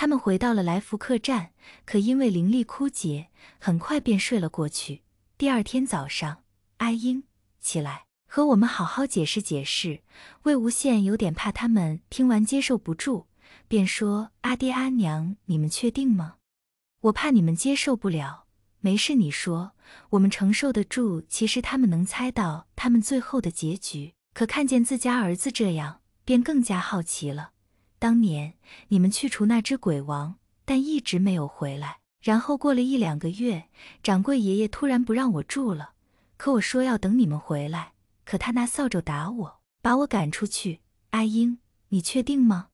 他们回到了来福客栈，可因为灵力枯竭，很快便睡了过去。第二天早上，阿英起来和我们好好解释解释。魏无羡有点怕他们听完接受不住，便说：“阿爹阿娘，你们确定吗？我怕你们接受不了。没事，你说，我们承受得住。”其实他们能猜到他们最后的结局，可看见自家儿子这样，便更加好奇了。当年你们去除那只鬼王，但一直没有回来。然后过了一两个月，掌柜爷爷突然不让我住了。可我说要等你们回来，可他拿扫帚打我，把我赶出去。阿英，你确定吗？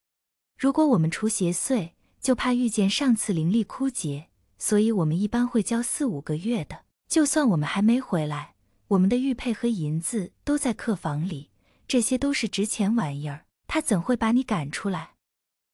如果我们除邪祟，就怕遇见上次灵力枯竭，所以我们一般会交四五个月的。就算我们还没回来，我们的玉佩和银子都在客房里，这些都是值钱玩意儿，他怎会把你赶出来？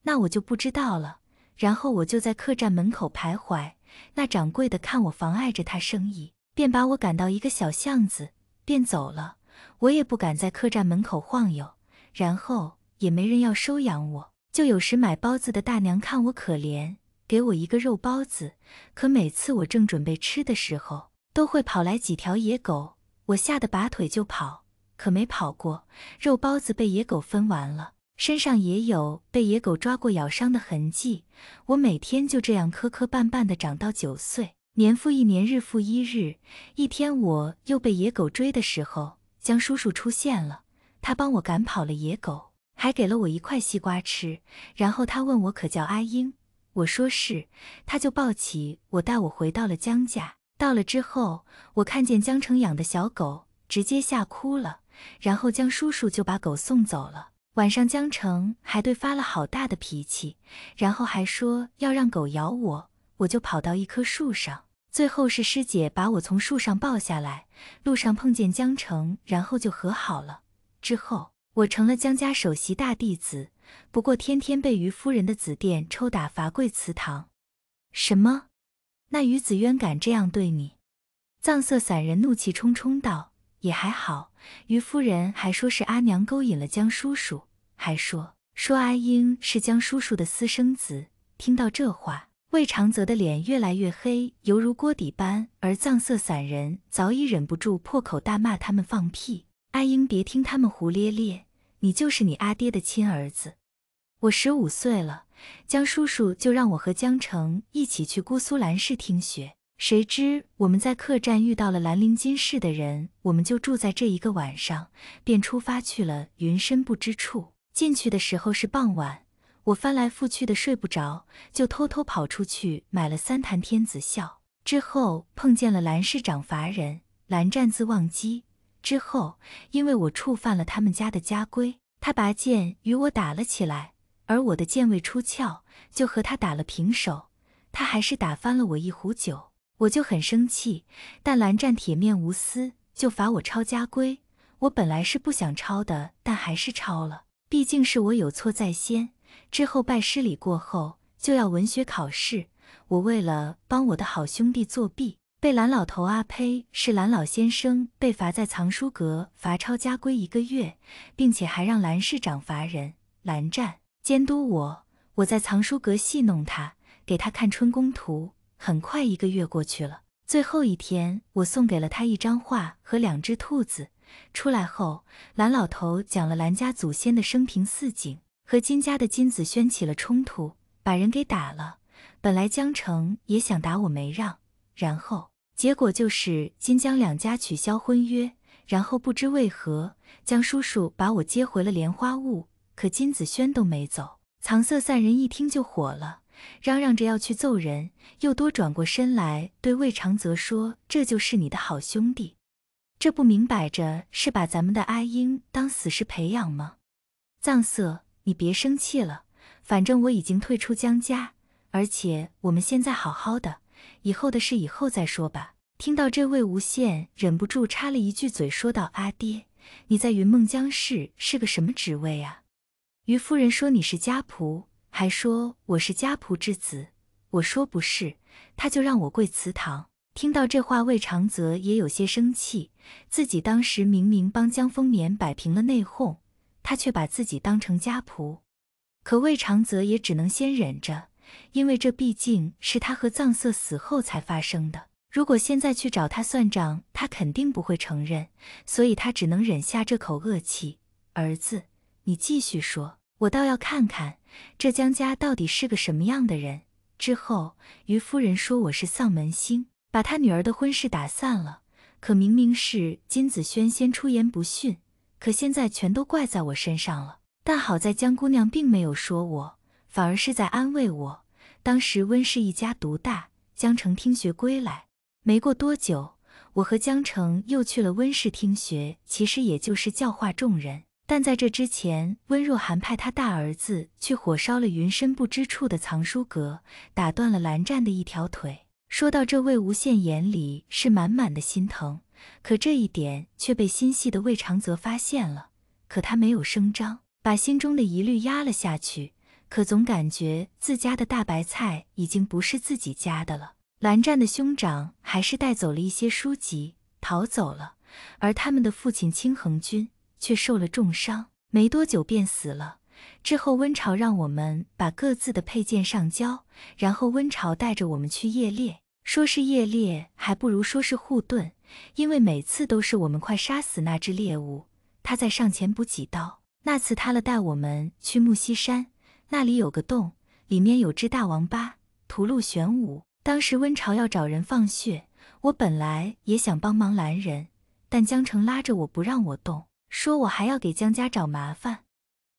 那我就不知道了。然后我就在客栈门口徘徊，那掌柜的看我妨碍着他生意，便把我赶到一个小巷子，便走了。我也不敢在客栈门口晃悠。然后也没人要收养我，就有时买包子的大娘看我可怜，给我一个肉包子。可每次我正准备吃的时候，都会跑来几条野狗，我吓得拔腿就跑，可没跑过，肉包子被野狗分完了。身上也有被野狗抓过、咬伤的痕迹。我每天就这样磕磕绊绊的长到九岁，年复一年，日复一日。一天，我又被野狗追的时候，江叔叔出现了，他帮我赶跑了野狗，还给了我一块西瓜吃。然后他问我可叫阿英，我说是，他就抱起我，带我回到了江家。到了之后，我看见江城养的小狗，直接吓哭了。然后江叔叔就把狗送走了。晚上，江澄还对发了好大的脾气，然后还说要让狗咬我，我就跑到一棵树上。最后是师姐把我从树上抱下来。路上碰见江澄，然后就和好了。之后，我成了江家首席大弟子，不过天天被于夫人的紫殿抽打罚跪祠堂。什么？那于子渊敢这样对你？藏色散人怒气冲冲道：“也还好，于夫人还说是阿娘勾引了江叔叔。”还说说阿英是江叔叔的私生子。听到这话，魏长泽的脸越来越黑，犹如锅底般。而藏色散人早已忍不住破口大骂：“他们放屁！阿英，别听他们胡咧咧，你就是你阿爹的亲儿子。”我十五岁了，江叔叔就让我和江澄一起去姑苏兰氏听学。谁知我们在客栈遇到了兰陵金氏的人，我们就住在这一个晚上，便出发去了云深不知处。进去的时候是傍晚，我翻来覆去的睡不着，就偷偷跑出去买了三坛天子笑。之后碰见了蓝市长罚人蓝湛字忘机。之后因为我触犯了他们家的家规，他拔剑与我打了起来，而我的剑未出鞘就和他打了平手，他还是打翻了我一壶酒，我就很生气。但蓝湛铁面无私，就罚我抄家规。我本来是不想抄的，但还是抄了。毕竟是我有错在先，之后拜师礼过后就要文学考试，我为了帮我的好兄弟作弊，被蓝老头阿呸是蓝老先生被罚在藏书阁罚抄家规一个月，并且还让蓝市长罚人蓝湛监督我。我在藏书阁戏弄他，给他看春宫图。很快一个月过去了，最后一天，我送给了他一张画和两只兔子。出来后，蓝老头讲了蓝家祖先的生平四景，和金家的金子轩起了冲突，把人给打了。本来江城也想打，我没让。然后结果就是金江两家取消婚约。然后不知为何，江叔叔把我接回了莲花坞，可金子轩都没走。藏色散人一听就火了，嚷嚷着要去揍人，又多转过身来对魏长泽说：“这就是你的好兄弟。”这不明摆着是把咱们的阿英当死尸培养吗？藏色，你别生气了。反正我已经退出江家，而且我们现在好好的，以后的事以后再说吧。听到这，魏无羡忍不住插了一句嘴，说道：“阿爹，你在云梦江氏是个什么职位啊？”于夫人说你是家仆，还说我是家仆之子。我说不是，他就让我跪祠堂。听到这话，魏长泽也有些生气。自己当时明明帮江丰年摆平了内讧，他却把自己当成家仆。可魏长泽也只能先忍着，因为这毕竟是他和藏色死后才发生的。如果现在去找他算账，他肯定不会承认。所以他只能忍下这口恶气。儿子，你继续说，我倒要看看这江家到底是个什么样的人。之后，于夫人说：“我是丧门星。”把他女儿的婚事打散了，可明明是金子轩先出言不逊，可现在全都怪在我身上了。但好在江姑娘并没有说我，反而是在安慰我。当时温氏一家独大，江城听学归来，没过多久，我和江城又去了温氏听学，其实也就是教化众人。但在这之前，温若寒派他大儿子去火烧了云深不知处的藏书阁，打断了蓝湛的一条腿。说到这，魏无羡眼里是满满的心疼，可这一点却被心细的魏长泽发现了。可他没有声张，把心中的疑虑压了下去。可总感觉自家的大白菜已经不是自己家的了。蓝湛的兄长还是带走了一些书籍逃走了，而他们的父亲清恒君却受了重伤，没多久便死了。之后温晁让我们把各自的佩剑上交，然后温晁带着我们去夜猎。说是夜猎，还不如说是护盾，因为每次都是我们快杀死那只猎物，他在上前补几刀。那次他了带我们去木溪山，那里有个洞，里面有只大王八，屠戮玄武。当时温潮要找人放血，我本来也想帮忙拦人，但江澄拉着我不让我动，说我还要给江家找麻烦。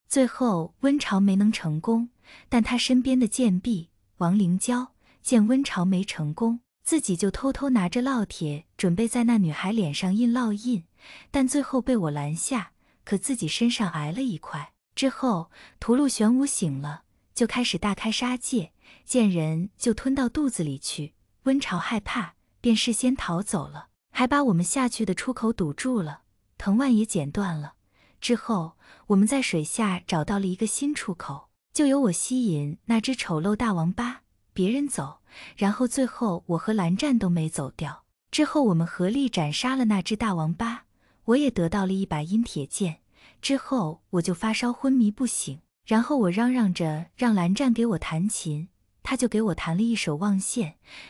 最后温潮没能成功，但他身边的贱婢王灵娇。见温潮没成功，自己就偷偷拿着烙铁，准备在那女孩脸上印烙印，但最后被我拦下，可自己身上挨了一块。之后屠戮玄武醒了，就开始大开杀戒，见人就吞到肚子里去。温潮害怕，便事先逃走了，还把我们下去的出口堵住了，藤蔓也剪断了。之后我们在水下找到了一个新出口，就由我吸引那只丑陋大王八。别人走，然后最后我和蓝湛都没走掉。之后我们合力斩杀了那只大王八，我也得到了一把阴铁剑。之后我就发烧昏迷不醒，然后我嚷嚷着让蓝湛给我弹琴，他就给我弹了一首《忘羡》。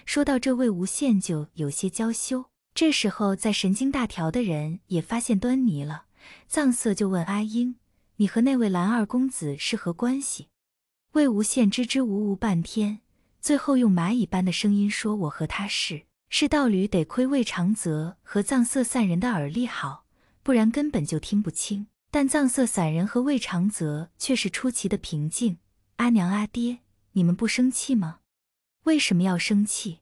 说到这，魏无羡就有些娇羞。这时候，在神经大条的人也发现端倪了，藏色就问阿英：“你和那位蓝二公子是何关系？”魏无羡支支吾吾半天。最后用蚂蚁般的声音说：“我和他是是道侣，得亏魏长泽和藏色散人的耳力好，不然根本就听不清。但藏色散人和魏长泽却是出奇的平静。阿娘、阿爹，你们不生气吗？为什么要生气？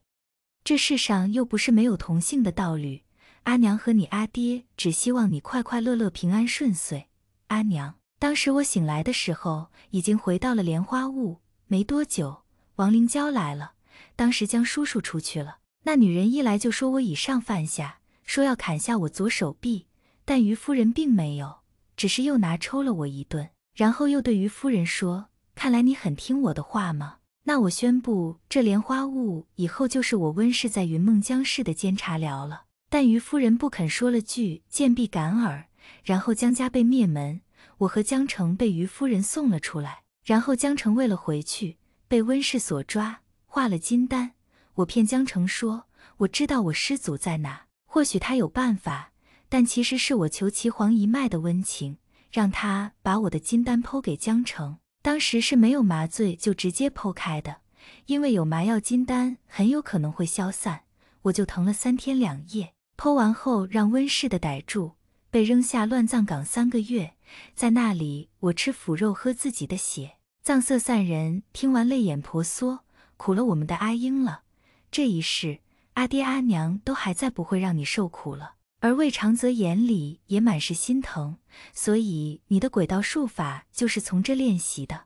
这世上又不是没有同性的道侣。阿娘和你阿爹只希望你快快乐乐、平安顺遂。阿娘，当时我醒来的时候，已经回到了莲花坞，没多久。”王灵娇来了，当时江叔叔出去了。那女人一来就说我以上犯下，说要砍下我左手臂。但于夫人并没有，只是又拿抽了我一顿，然后又对于夫人说：“看来你很听我的话吗？”那我宣布，这莲花坞以后就是我温氏在云梦江氏的监察寮了。但于夫人不肯，说了句“贱婢敢尔”，然后江家被灭门，我和江城被于夫人送了出来。然后江城为了回去。被温氏所抓，化了金丹。我骗江城说我知道我师祖在哪，或许他有办法。但其实是我求齐皇一脉的温情，让他把我的金丹剖给江城。当时是没有麻醉，就直接剖开的，因为有麻药，金丹很有可能会消散，我就疼了三天两夜。剖完后让温氏的逮住，被扔下乱葬岗三个月，在那里我吃腐肉，喝自己的血。藏色散人听完，泪眼婆娑，苦了我们的阿英了。这一世，阿爹阿娘都还在，不会让你受苦了。而魏长泽眼里也满是心疼，所以你的鬼道术法就是从这练习的。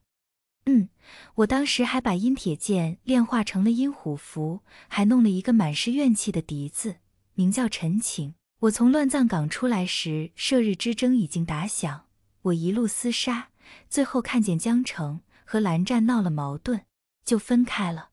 嗯，我当时还把阴铁剑炼化成了阴虎符，还弄了一个满是怨气的笛子，名叫陈情。我从乱葬岗出来时，射日之争已经打响，我一路厮杀。最后看见江澄和蓝湛闹了矛盾，就分开了。